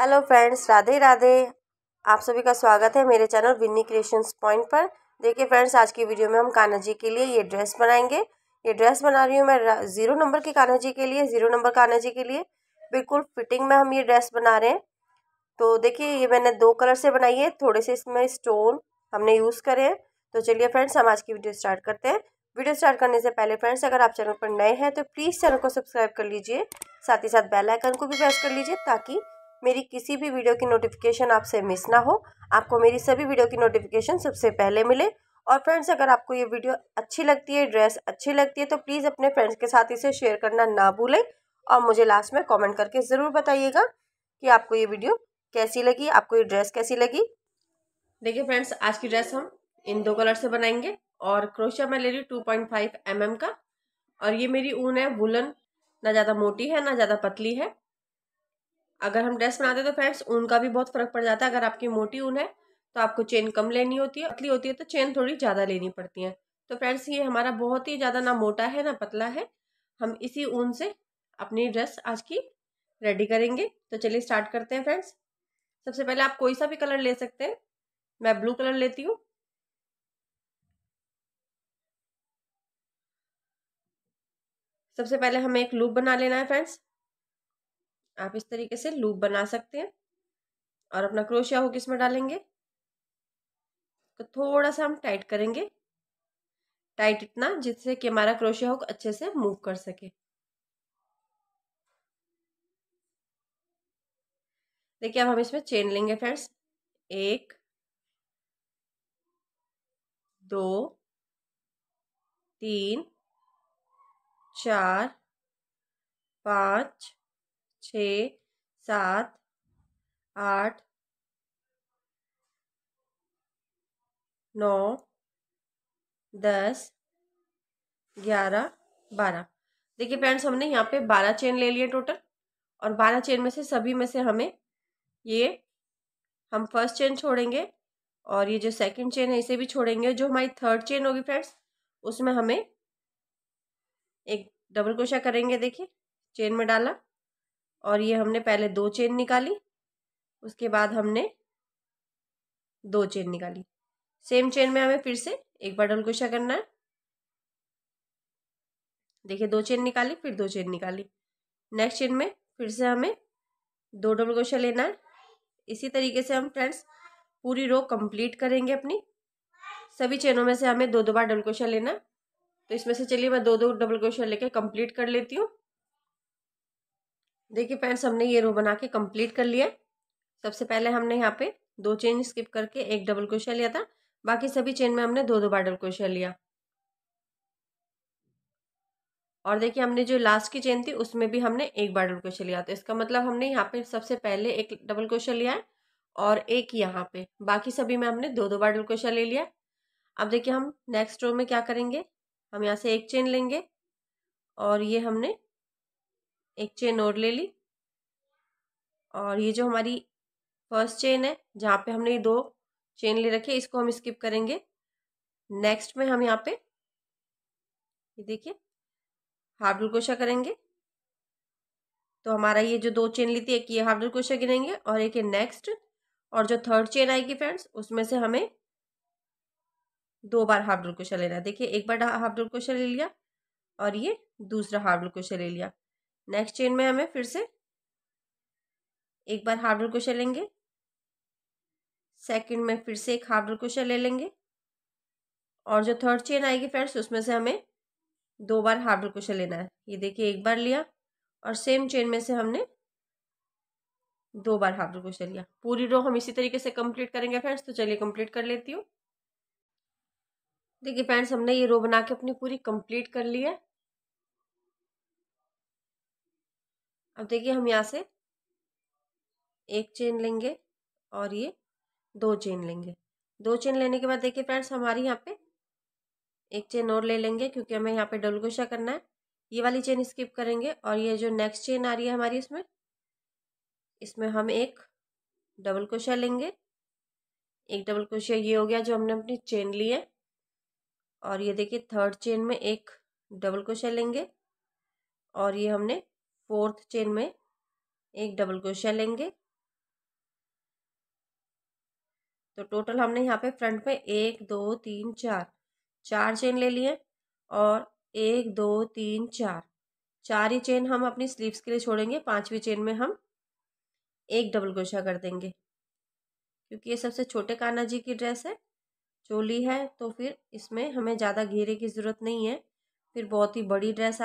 hello friends Radhe Radhe आप सभी का स्वागत है मेरे चैनल विन्नी क्रिएशंस पॉइंट पर देखिए फ्रेंड्स आज की वीडियो में हम कान्हा जी के लिए ये ड्रेस बनाएंगे ये ड्रेस बना रही हूँ मैं ज़ीरो नंबर की कान्हा जी के लिए ज़ीरो नंबर कान्हा जी के लिए बिल्कुल फिटिंग में हम ये ड्रेस बना रहे हैं तो देखिए ये मैंने दो कलर से बनाई है थोड़े से इसमें स्टोन हमने यूज़ करे हैं तो चलिए फ्रेंड्स हम आज की वीडियो स्टार्ट करते हैं वीडियो स्टार्ट करने से पहले फ्रेंड्स अगर आप चैनल पर नए हैं तो प्लीज़ चैनल को सब्सक्राइब कर लीजिए साथ ही साथ बेल आइकन को भी प्रेस कर लीजिए ताकि मेरी किसी भी वीडियो की नोटिफिकेशन आपसे मिस ना हो आपको मेरी सभी वीडियो की नोटिफिकेशन सबसे पहले मिले और फ्रेंड्स अगर आपको ये वीडियो अच्छी लगती है ड्रेस अच्छी लगती है तो प्लीज़ अपने फ्रेंड्स के साथ इसे शेयर करना ना भूलें और मुझे लास्ट में कमेंट करके ज़रूर बताइएगा कि आपको ये वीडियो कैसी लगी आपको ये ड्रेस कैसी लगी देखिए फ्रेंड्स आज की ड्रेस हम इन दो कलर से बनाएंगे और क्रोशिया मैं ले रही हूँ two point five M M का और ये मेरी ऊन है वुलन ना ज़्यादा मोटी है ना ज़्यादा पतली है अगर हम ड्रेस बनाते हैं तो फ्रेंड्स ऊन का भी बहुत फर्क पड़ जाता है अगर आपकी मोटी ऊन है तो आपको चेन कम लेनी होती है पतली होती है तो चेन थोड़ी ज़्यादा लेनी पड़ती है तो फ्रेंड्स ये हमारा बहुत ही ज़्यादा ना मोटा है ना पतला है हम इसी ऊन से अपनी ड्रेस आज की रेडी करेंगे तो चलिए स्टार्ट करते हैं फ्रेंड्स सबसे पहले आप कोई सा भी कलर ले सकते हैं मैं ब्लू कलर लेती हूँ सबसे पहले हमें एक लूप बना लेना है फ्रेंड्स आप इस तरीके से लूप बना सकते हैं और अपना क्रोशिया हुक इसमें डालेंगे तो थोड़ा सा हम टाइट करेंगे टाइट इतना जिससे कि हमारा क्रोशिया हुक अच्छे से मूव कर सके देखिए अब हम इसमें चेन लेंगे फ्रेंड्स एक दो तीन चार पाँच छ सात आठ नौ दस ग्यारह बारह देखिए फ्रेंड्स हमने यहाँ पे बारह चेन ले लिए टोटल और बारह चेन में से सभी में से हमें ये हम फर्स्ट चेन छोड़ेंगे और ये जो सेकंड चेन है इसे भी छोड़ेंगे जो हमारी थर्ड चेन होगी फ्रेंड्स उसमें हमें एक डबल क्रोशा करेंगे देखिए चेन में डाला और ये हमने पहले दो चेन निकाली उसके बाद हमने दो चेन निकाली सेम चेन में हमें फिर से एक बार क्रोशिया करना है देखिए दो चेन निकाली फिर दो चेन निकाली नेक्स्ट चेन में फिर से हमें दो डबल क्रोशा लेना है इसी तरीके से हम फ्रेंड्स पूरी रो कंप्लीट करेंगे अपनी सभी चेनों में से हमें दो दो बार डबल क्रोशिया लेना तो इसमें से चलिए मैं दो दो डबल क्रोशा लेकर कंप्लीट कर लेती हूँ देखिए फ्रेंड्स हमने ये रो बना के कंप्लीट कर लिया सबसे पहले हमने यहाँ पे दो चेन स्किप करके एक डबल क्रोशिया लिया था बाकी सभी चेन में हमने दो दो बार डबल क्रोशिया लिया और देखिए हमने जो लास्ट की चेन थी उसमें भी हमने एक बार डबल क्रोशिया लिया तो इसका मतलब हमने यहाँ पे सबसे पहले एक डबल क्रोशिया लिया है और एक यहाँ पे बाकी सभी में हमने दो दो बार डबल क्रोशिया ले लिया अब देखिए हम नेक्स्ट रो में क्या करेंगे हम यहाँ से एक चेन लेंगे और ये हमने एक चेन और ले ली और ये जो हमारी फर्स्ट चेन है जहाँ पे हमने ये दो चेन ले रखी है इसको हम स्किप करेंगे नेक्स्ट में हम यहाँ पे ये देखिए हाफ डुल करेंगे तो हमारा ये जो दो चेन ली थी एक ये हाफ डुल क्रोशा गिनेंगे और एक ये नेक्स्ट और जो थर्ड चेन आएगी फ्रेंड्स उसमें से हमें दो बार हाफ डुलकोशा लेना है देखिए एक बार हाफ डुल ले लिया और ये दूसरा हाफ डुल ले लिया नेक्स्ट चेन में हमें फिर से एक बार हाफ डबल क्रोशिया लेंगे सेकंड में फिर से एक हाफ डबल क्रोशिया ले लेंगे और जो थर्ड चेन आएगी फ्रेंड्स उसमें से हमें दो बार हाफ डबल क्रोशिया लेना है ये देखिए एक बार लिया और सेम चेन में से हमने दो बार हाफ डबल क्रोशिया लिया पूरी रो हम इसी तरीके से कंप्लीट करेंगे फ्रेंड्स तो चलिए कंप्लीट कर लेती हूँ देखिए फ्रेंड्स हमने ये रो बना के अपनी पूरी कंप्लीट कर ली है अब देखिए हम यहाँ से एक चेन लेंगे और ये दो चेन लेंगे दो चेन लेने के बाद देखिए फ्रेंड्स हमारी यहाँ पे एक चेन और ले लेंगे क्योंकि हमें यहाँ पे डबल गुशा करना है ये वाली चेन स्किप करेंगे और ये जो नेक्स्ट चेन आ रही है हमारी इसमें इसमें हम एक डबल क्रोशिया लेंगे एक डबल क्रोशिया ये हो गया जो हमने अपनी चेन ली है और ये देखिए थर्ड चेन में एक डबल क्रोशिया लेंगे और ये हमने फोर्थ चेन में एक डबल क्रोशिया लेंगे तो टोटल हमने यहाँ पे फ्रंट पे एक दो तीन चार चार चेन ले लिए और एक दो तीन चार चार ही चेन हम अपनी स्लीव्स के लिए छोड़ेंगे पांचवी चेन में हम एक डबल क्रोशिया कर देंगे क्योंकि ये सबसे छोटे कान्हा जी की ड्रेस है चोली है तो फिर इसमें हमें ज़्यादा घेरे की ज़रूरत नहीं है फिर बहुत ही बड़ी ड्रेस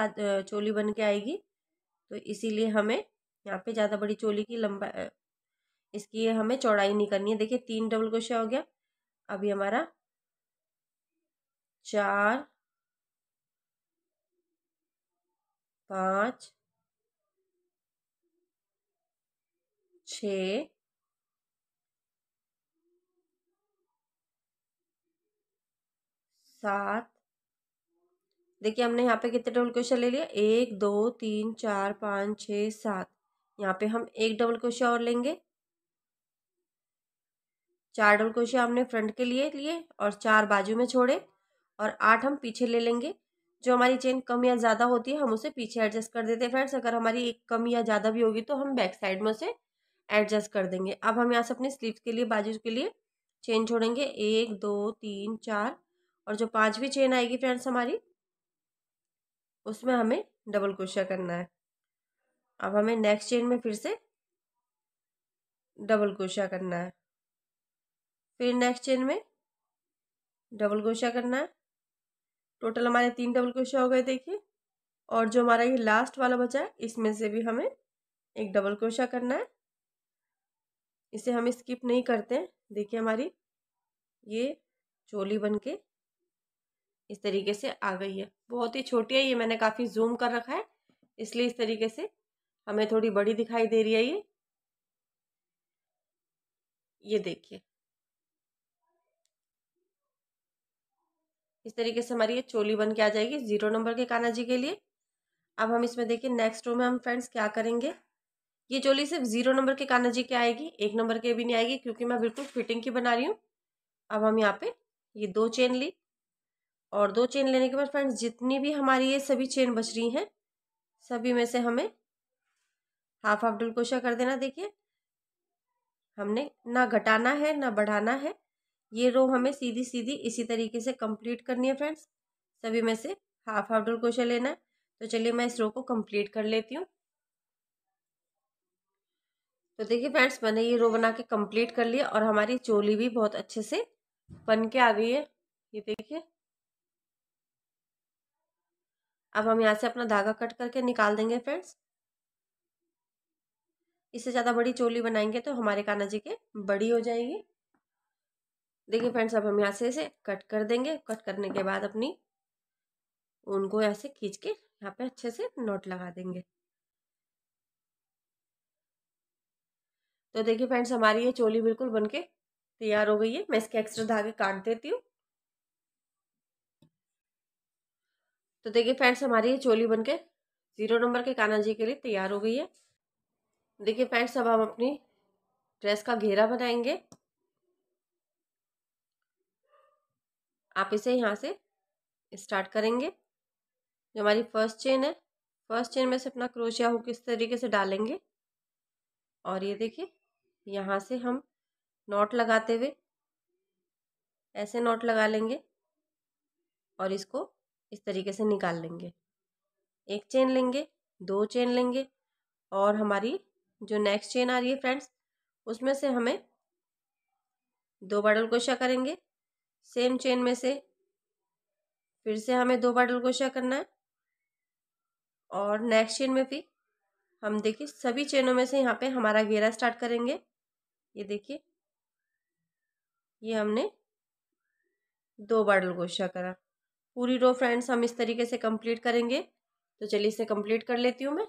चोली बन के आएगी तो इसीलिए हमें यहाँ पे ज़्यादा बड़ी चोली की लंबा इसकी हमें चौड़ाई नहीं करनी है देखिए तीन डबल क्रोशिया हो गया अभी हमारा चार पाँच छ सात देखिए हमने यहाँ पे कितने डबल क्वेश्चन ले लिया एक दो तीन चार पाँच छः सात यहाँ पे हम एक डबल क्वेश्चन और लेंगे चार डबल क्वेश्चन हमने फ्रंट के लिए लिए और चार बाजू में छोड़े और आठ हम पीछे ले लेंगे जो हमारी चेन कम या ज़्यादा होती है हम उसे पीछे एडजस्ट कर देते हैं फ्रेंड्स अगर हमारी एक कम या ज़्यादा भी होगी तो हम बैक साइड में उसे एडजस्ट कर देंगे अब हम यहाँ से अपने स्लीव के लिए बाजू के लिए चेन छोड़ेंगे एक दो तीन चार और जो भी चेन आएगी फ्रेंड्स हमारी उसमें हमें डबल क्रोशिया करना है अब हमें नेक्स्ट चेन में फिर से डबल क्रोशिया करना है फिर नेक्स्ट चेन में डबल क्रोशिया करना है टोटल हमारे तीन डबल क्रोशिया हो गए देखिए और जो हमारा ये लास्ट वाला बचा है इसमें से भी हमें एक डबल क्रोशिया करना है इसे हम स्किप नहीं करते हैं देखिए हमारी ये चोली बन के इस तरीके से आ गई है बहुत ही छोटी है ये मैंने काफ़ी जूम कर रखा है इसलिए इस तरीके से हमें थोड़ी बड़ी दिखाई दे रही है ये ये देखिए इस तरीके से हमारी ये चोली बन के आ जाएगी ज़ीरो नंबर के काना जी के लिए अब हम इसमें देखिए नेक्स्ट रो में हम फ्रेंड्स क्या करेंगे ये चोली सिर्फ ज़ीरो नंबर के काना जी के आएगी एक नंबर के भी नहीं आएगी क्योंकि मैं बिल्कुल फिटिंग की बना रही हूँ अब हम यहाँ पे ये दो चेन ली और दो चेन लेने के बाद फ्रेंड्स जितनी भी हमारी ये सभी चेन बच रही हैं सभी में से हमें हाफ हाफ डुल कोशा कर देना देखिए हमने ना घटाना है ना बढ़ाना है ये रो हमें सीधी सीधी इसी तरीके से कंप्लीट करनी है फ्रेंड्स सभी में से हाफ हाफ डुल कोशा लेना है तो चलिए मैं इस रो को कंप्लीट कर लेती हूँ तो देखिए फ्रेंड्स मैंने ये रो बना के कंप्लीट कर लिया और हमारी चोली भी बहुत अच्छे से बन के आ गई है ये देखिए अब हम यहाँ से अपना धागा कट करके निकाल देंगे फ्रेंड्स इससे ज़्यादा बड़ी चोली बनाएंगे तो हमारे कान्हा जी के बड़ी हो जाएगी देखिए फ्रेंड्स अब हम यहाँ से इसे कट कर देंगे कट करने के बाद अपनी उनको यहाँ से खींच के यहाँ पे अच्छे से नोट लगा देंगे तो देखिए फ्रेंड्स हमारी ये चोली बिल्कुल बनके तैयार हो गई है मैं इसके एक्स्ट्रा धागे काट देती हूँ तो देखिए फ्रेंड्स हमारी ये चोली बन के ज़ीरो नंबर के काना जी के लिए तैयार हो गई है देखिए फ्रेंड्स अब हम अपनी ड्रेस का घेरा बनाएंगे आप इसे यहाँ से स्टार्ट करेंगे जो हमारी फर्स्ट चेन है फर्स्ट चेन में से अपना क्रोशिया हुक किस तरीके से डालेंगे और ये देखिए यहाँ से हम नॉट लगाते हुए ऐसे नॉट लगा लेंगे और इसको इस तरीके से निकाल लेंगे एक चेन लेंगे दो चेन लेंगे और हमारी जो नेक्स्ट चेन आ रही है फ्रेंड्स उसमें से हमें दो बडल क्रोशिया करेंगे सेम चेन में से फिर से हमें दो बाडल क्रोशिया करना है और नेक्स्ट चेन में भी हम देखिए सभी चेनों में से यहाँ पे हमारा घेरा स्टार्ट करेंगे ये देखिए ये हमने दो बडल क्रोशिया करा पूरी रो फ्रेंड्स हम इस तरीके से कंप्लीट करेंगे तो चलिए इसे कंप्लीट कर लेती हूँ मैं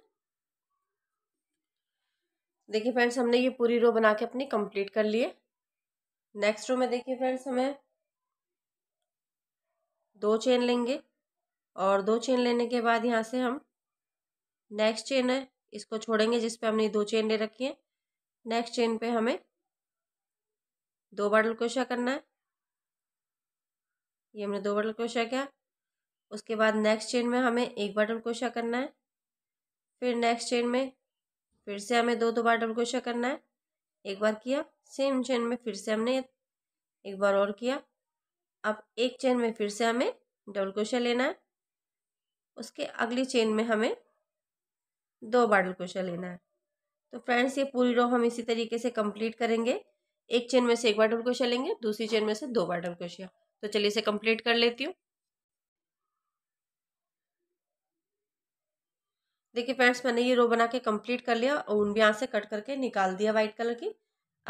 देखिए फ्रेंड्स हमने ये पूरी रो बना के अपनी कंप्लीट कर लिए नेक्स्ट रो में देखिए फ्रेंड्स हमें दो चेन लेंगे और दो चेन लेने के बाद यहाँ से हम नेक्स्ट चेन है इसको छोड़ेंगे जिस पे हमने दो चेन ले रखी है नेक्स्ट चेन पे हमें दो बार लकोशा करना है ये हमने दो बार लकोशा किया उसके बाद नेक्स्ट चेन में हमें एक बार डबल क्रोशिया करना है फिर नेक्स्ट चेन में फिर से हमें दो दो बार डबल क्रोशिया करना है एक बार किया सेम चेन में फिर से हमने एक बार और किया अब एक चेन में फिर से हमें डबल क्रोशिया लेना है उसके अगली चेन में हमें दो बार डबल क्रोशिया लेना है तो फ्रेंड्स ये पूरी रो हम इसी तरीके से कंप्लीट करेंगे एक चेन में से एक बार डबल क्रोशिया लेंगे दूसरी चेन में से दो बार डबल क्रोशिया तो चलिए इसे कंप्लीट कर लेती हूँ देखिए फ्रेंड्स मैंने ये रो बना के कंप्लीट कर लिया और उन भी यहाँ से कट करके निकाल दिया वाइट कलर की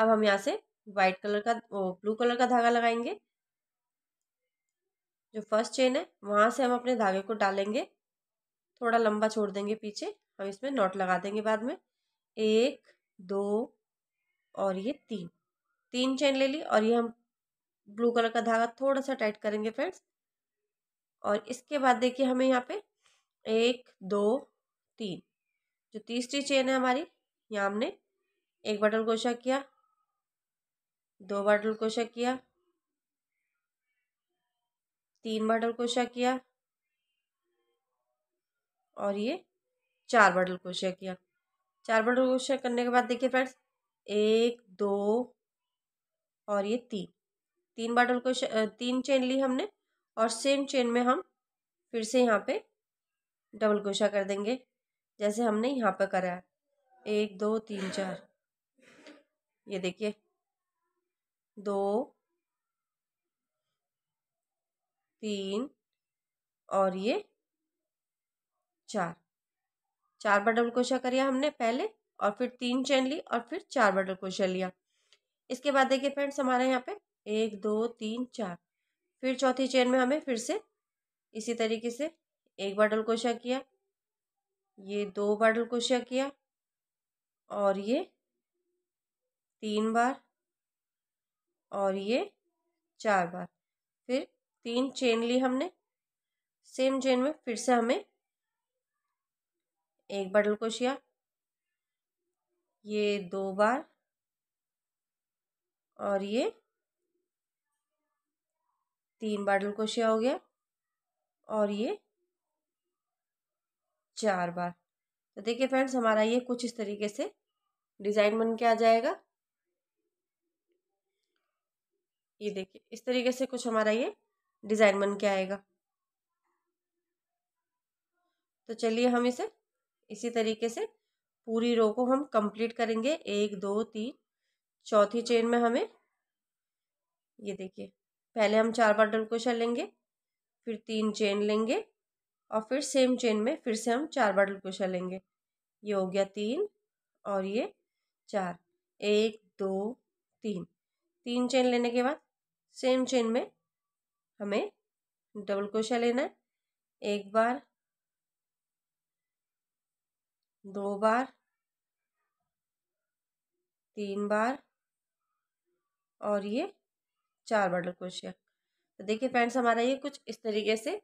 अब हम यहाँ से वाइट कलर का ब्लू कलर का धागा लगाएंगे जो फर्स्ट चेन है वहाँ से हम अपने धागे को डालेंगे थोड़ा लंबा छोड़ देंगे पीछे हम इसमें नॉट लगा देंगे बाद में एक दो और ये तीन तीन चेन ले ली और ये हम ब्लू कलर का धागा थोड़ा सा टाइट करेंगे फ्रेंड्स और इसके बाद देखिए हमें यहाँ पे एक दो तीन जो तीसरी चेन है हमारी यहाँ हमने एक बटल कोशा किया दो बटल कोशा किया तीन बटल कोशा किया और ये चार बटल कोशा किया चार बटल कोशा करने के बाद देखिए फ्रेंड्स एक दो और ये तीन तीन बटल क्रोशा तीन चेन ली हमने और सेम चेन में हम फिर से यहाँ पे डबल कोशा कर देंगे जैसे हमने यहाँ पर करा है एक दो तीन चार ये देखिए दो तीन और ये चार चार बार डबल क्रोशिया कर लिया हमने पहले और फिर तीन चैन ली और फिर चार बार डबल क्रोशिया लिया इसके बाद देखिए फ्रेंड्स हमारे यहाँ पे एक दो तीन चार फिर चौथी चेन में हमें फिर से इसी तरीके से एक बार डबल क्रोशिया किया ये दो बार क्रोशिया किया और ये तीन बार और ये चार बार फिर तीन चेन ली हमने सेम चेन में फिर से हमें एक डल कोशिया ये दो बार और ये तीन डल कोशिया हो गया और ये चार बार तो देखिए फ्रेंड्स हमारा ये कुछ इस तरीके से डिज़ाइन बन के आ जाएगा ये देखिए इस तरीके से कुछ हमारा ये डिज़ाइन बन के आएगा तो चलिए हम इसे इसी तरीके से पूरी रो को हम कंप्लीट करेंगे एक दो तीन चौथी चेन में हमें ये देखिए पहले हम चार बार डल को लेंगे फिर तीन चेन लेंगे और फिर सेम चेन में फिर से हम चार बटल क्रोशिया लेंगे ये हो गया तीन और ये चार एक दो तीन तीन चेन लेने के बाद सेम चेन में हमें डबल क्रोशिया लेना है एक बार दो बार तीन बार और ये चार बटल क्रोशिया तो देखिए फ्रेंड्स हमारा ये कुछ इस तरीके से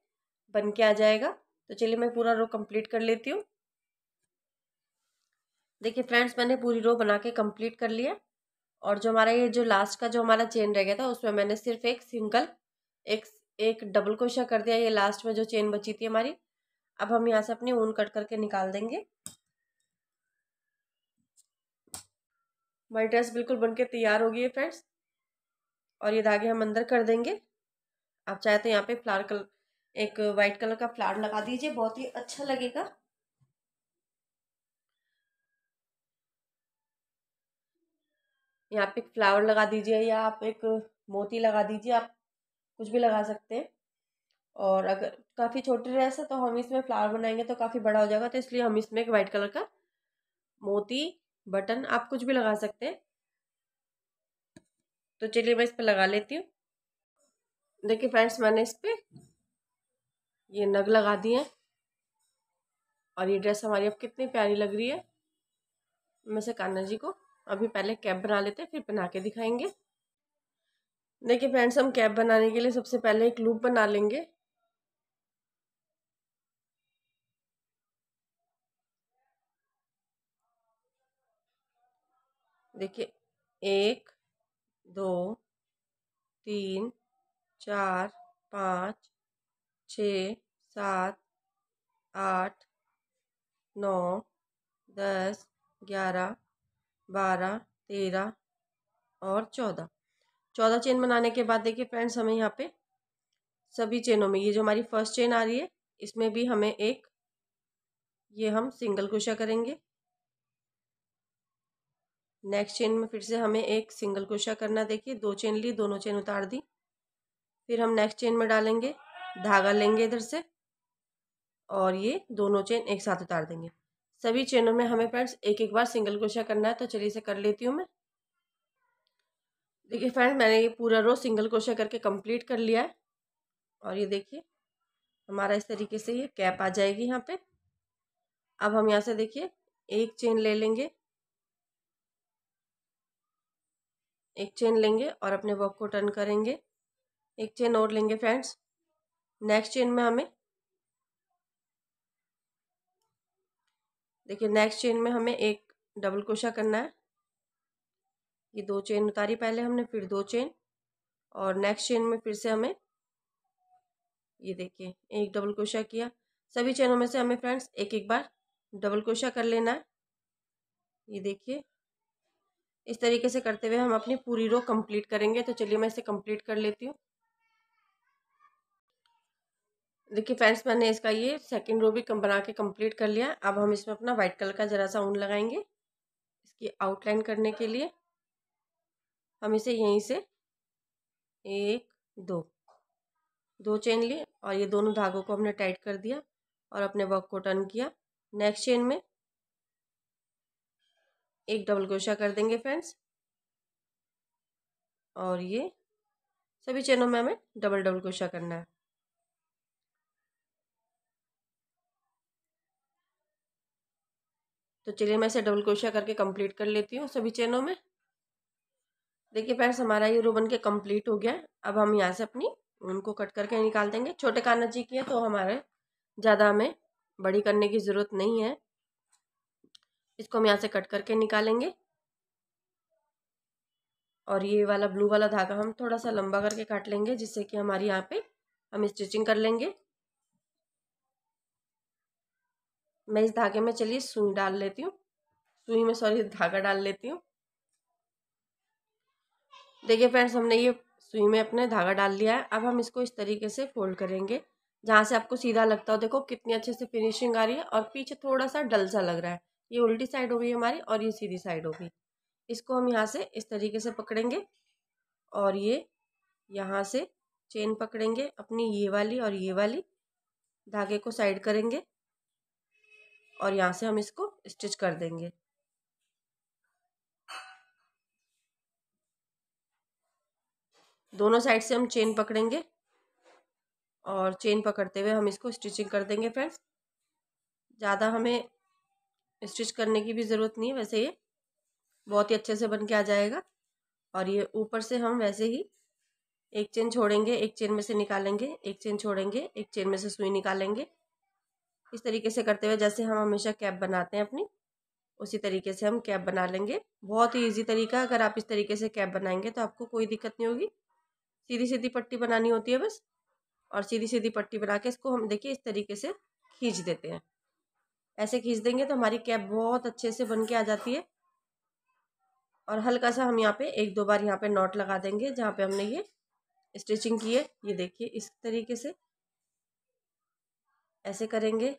बन के आ जाएगा तो चलिए मैं पूरा रो कंप्लीट कर लेती हूँ देखिए फ्रेंड्स मैंने पूरी रो बना के कंप्लीट कर लिया और जो हमारा ये जो लास्ट का जो हमारा चेन रह गया था उसमें मैंने सिर्फ एक सिंगल एक एक डबल क्रोशा कर दिया ये लास्ट में जो चेन बची थी हमारी अब हम यहाँ से अपनी ऊन कट करके निकाल देंगे हमारी ड्रेस बिल्कुल बनके तैयार हो गई है फ्रेंड्स और ये धागे हम अंदर कर देंगे आप चाहे तो यहाँ पे फ्लावर कलर एक वाइट कलर का फ्लावर लगा दीजिए बहुत ही अच्छा लगेगा यहाँ पे एक फ्लावर लगा दीजिए या आप एक मोती लगा दीजिए आप कुछ भी लगा सकते हैं और अगर काफ़ी छोटी ड्रेस है तो हम इसमें फ्लावर बनाएंगे तो काफ़ी बड़ा हो जाएगा तो इसलिए हम इसमें एक वाइट कलर का मोती बटन आप कुछ भी लगा सकते हैं तो चलिए मैं इस पर लगा लेती हूँ देखिए फ्रेंड्स मैंने इस पर ये नग लगा दिए हैं और ये ड्रेस हमारी अब कितनी प्यारी लग रही है मैं से कान्हा जी को अभी पहले कैप बना लेते हैं फिर बना के दिखाएंगे देखिए फ्रेंड्स हम कैप बनाने के लिए सबसे पहले एक लूप बना लेंगे देखिए एक दो तीन चार पाँच छ सात आठ नौ दस ग्यारह बारह तेरह और चौदह चौदह चेन बनाने के बाद देखिए फ्रेंड्स हमें यहाँ पे सभी चेनों में ये जो हमारी फर्स्ट चेन आ रही है इसमें भी हमें एक ये हम सिंगल क्रोशिया करेंगे नेक्स्ट चेन में फिर से हमें एक सिंगल क्रोशिया करना देखिए दो चेन ली दोनों चेन उतार दी फिर हम नेक्स्ट चेन में डालेंगे धागा लेंगे इधर से और ये दोनों चेन एक साथ उतार देंगे सभी चेनों में हमें फ्रेंड्स एक एक बार सिंगल क्रोशिया करना है तो चलिए इसे कर लेती हूँ मैं देखिए फ्रेंड्स मैंने ये पूरा रो सिंगल क्रोशिया करके कंप्लीट कर लिया है और ये देखिए हमारा इस तरीके से ये कैप आ जाएगी यहाँ पे अब हम यहाँ से देखिए एक चेन ले लेंगे एक चेन लेंगे और अपने वर्क को टर्न करेंगे एक चेन और लेंगे फ्रेंड्स नेक्स्ट चेन में हमें देखिए नेक्स्ट चेन में हमें एक डबल क्रोशा करना है ये दो चेन उतारी पहले हमने फिर दो चेन और नेक्स्ट चेन में फिर से हमें ये देखिए एक डबल क्रोशा किया सभी चेनों में से हमें फ्रेंड्स एक एक बार डबल क्रोशा कर लेना है ये देखिए इस तरीके से करते हुए हम अपनी पूरी रो कंप्लीट करेंगे तो चलिए मैं इसे कंप्लीट कर लेती हूँ देखिए फ्रेंड्स मैंने इसका ये सेकंड रो भी कम बना के कंप्लीट कर लिया अब हम इसमें अपना वाइट कलर का ज़रा सा ऊन लगाएंगे इसकी आउटलाइन करने के लिए हम इसे यहीं से एक दो दो चेन लिए और ये दोनों धागों को हमने टाइट कर दिया और अपने वर्क को टर्न किया नेक्स्ट चेन में एक डबल क्रोशा कर देंगे फ्रेंड्स और ये सभी चेनों में हमें डबल डबल क्रोशा करना है तो चलिए मैं इसे डबल क्रोशिया करके कंप्लीट कर लेती हूँ सभी चेनों में देखिए फ्रेंड्स हमारा ये रो बन के कम्प्लीट हो गया अब हम यहाँ से अपनी उनको कट करके निकाल देंगे छोटे काना जी की है तो हमारे ज़्यादा हमें बड़ी करने की ज़रूरत नहीं है इसको हम यहाँ से कट करके निकालेंगे और ये वाला ब्लू वाला धागा हम थोड़ा सा लंबा करके काट लेंगे जिससे कि हमारी यहाँ पे हम स्टिचिंग कर लेंगे मैं इस धागे में चलिए सुई डाल लेती हूँ सुई में सॉरी धागा डाल लेती हूँ देखिए फ्रेंड्स हमने ये सुई में अपने धागा डाल लिया है अब हम इसको इस तरीके से फोल्ड करेंगे जहाँ से आपको सीधा लगता हो देखो कितनी अच्छे से फिनिशिंग आ रही है और पीछे थोड़ा सा डल सा लग रहा है ये उल्टी साइड हो गई हमारी और ये सीधी साइड हो गई इसको हम यहाँ से इस तरीके से पकड़ेंगे और ये यहाँ से चेन पकड़ेंगे अपनी ये वाली और ये वाली धागे को साइड करेंगे और यहाँ से हम इसको स्टिच कर देंगे दोनों साइड से हम चेन पकड़ेंगे और चेन पकड़ते हुए हम इसको स्टिचिंग कर देंगे फ्रेंड्स ज़्यादा हमें स्टिच करने की भी ज़रूरत नहीं है वैसे ये बहुत ही अच्छे से बन के आ जाएगा और ये ऊपर से हम वैसे ही एक चेन छोड़ेंगे एक चेन में से निकालेंगे एक चेन छोड़ेंगे एक चेन में से सुई निकालेंगे इस तरीके से करते हुए जैसे हम हमेशा कैप बनाते हैं अपनी उसी तरीके से हम कैप बना लेंगे बहुत ही ईजी तरीका है अगर आप इस तरीके से कैप बनाएंगे तो आपको कोई दिक्कत नहीं होगी सीधी सीधी पट्टी बनानी होती है बस और सीधी सीधी पट्टी बना के इसको हम देखिए इस तरीके से खींच देते हैं ऐसे खींच देंगे तो हमारी कैप बहुत अच्छे से बन के आ जाती है और हल्का सा हम यहाँ पे एक दो बार यहाँ पे नॉट लगा देंगे जहाँ पे हमने ये स्टिचिंग की है ये देखिए इस तरीके से ऐसे करेंगे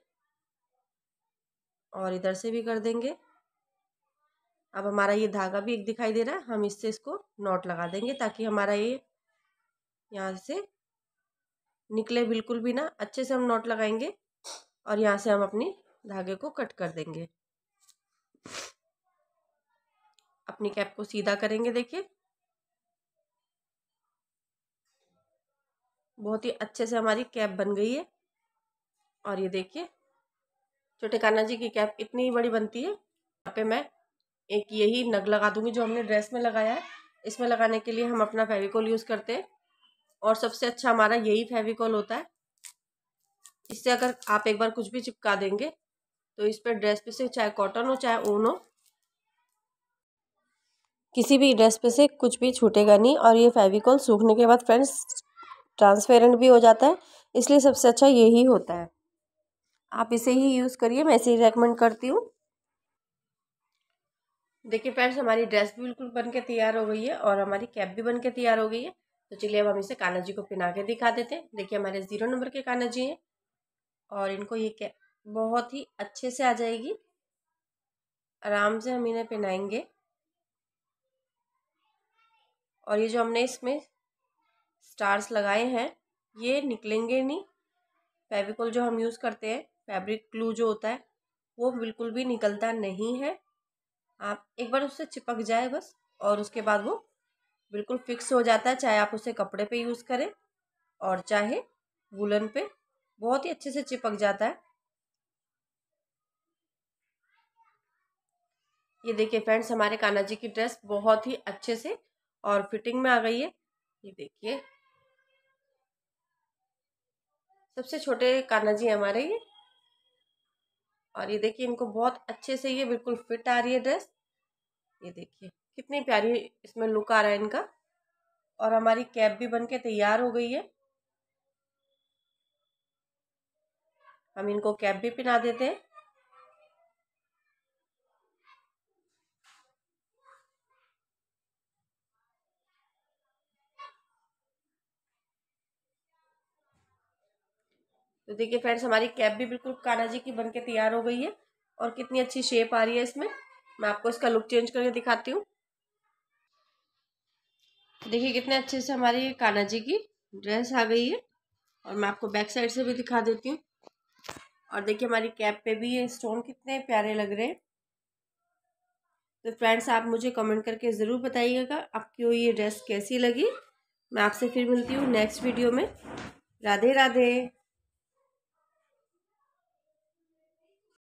और इधर से भी कर देंगे अब हमारा ये धागा भी एक दिखाई दे रहा है हम इससे इसको नॉट लगा देंगे ताकि हमारा ये यहाँ से निकले बिल्कुल भी ना अच्छे से हम नॉट लगाएंगे और यहाँ से हम अपनी धागे को कट कर देंगे अपनी कैप को सीधा करेंगे देखिए बहुत ही अच्छे से हमारी कैप बन गई है और ये देखिए छोटे कान्हा जी की कैप इतनी बड़ी बनती है यहाँ पे मैं एक यही नग लगा दूंगी जो हमने ड्रेस में लगाया है इसमें लगाने के लिए हम अपना फेविकोल यूज़ करते हैं और सबसे अच्छा हमारा यही फेविकोल होता है इससे अगर आप एक बार कुछ भी चिपका देंगे तो इस पर ड्रेस पे से चाहे कॉटन हो चाहे ऊन हो किसी भी ड्रेस पे से कुछ भी छूटेगा नहीं और ये फेविकॉल सूखने के बाद फ्रेंड्स ट्रांसपेरेंट भी हो जाता है इसलिए सबसे अच्छा यही होता है आप इसे ही यूज़ करिए मैं इसे ही रेकमेंड करती हूँ देखिए फ्रेंड्स हमारी ड्रेस भी बिल्कुल बन के तैयार हो गई है और हमारी कैप भी बन के तैयार हो गई है तो चलिए अब हम इसे कान्हा जी को पहना के दिखा देते हैं देखिए हमारे ज़ीरो नंबर के कान्हा जी हैं और इनको ये कैप बहुत ही अच्छे से आ जाएगी आराम से हम इन्हें पहनाएंगे और ये जो हमने इसमें स्टार्स लगाए हैं ये निकलेंगे नहीं फेविकोल जो हम यूज़ करते हैं फैब्रिक ग्लू जो होता है वो बिल्कुल भी निकलता नहीं है आप एक बार उससे चिपक जाए बस और उसके बाद वो बिल्कुल फिक्स हो जाता है चाहे आप उसे कपड़े पे यूज़ करें और चाहे वुलन पे बहुत ही अच्छे से चिपक जाता है ये देखिए फ्रेंड्स हमारे काना जी की ड्रेस बहुत ही अच्छे से और फिटिंग में आ गई है ये देखिए सबसे छोटे काना जी हमारे ये और ये देखिए इनको बहुत अच्छे से ये बिल्कुल फिट आ रही है ड्रेस ये देखिए कितनी प्यारी इसमें लुक आ रहा है इनका और हमारी कैप भी बनके तैयार हो गई है हम इनको कैप भी पिना देते हैं तो देखिए फ्रेंड्स हमारी कैप भी बिल्कुल कानाजी जी की बन के तैयार हो गई है और कितनी अच्छी शेप आ रही है इसमें मैं आपको इसका लुक चेंज करके दिखाती हूँ देखिए कितने अच्छे से हमारी काना जी की ड्रेस आ गई है और मैं आपको बैक साइड से भी दिखा देती हूँ और देखिए हमारी कैप पे भी ये स्टोन कितने प्यारे लग रहे हैं तो फ्रेंड्स आप मुझे कमेंट करके ज़रूर बताइएगा आपकी ये ड्रेस कैसी लगी मैं आपसे फिर मिलती हूँ नेक्स्ट वीडियो में राधे राधे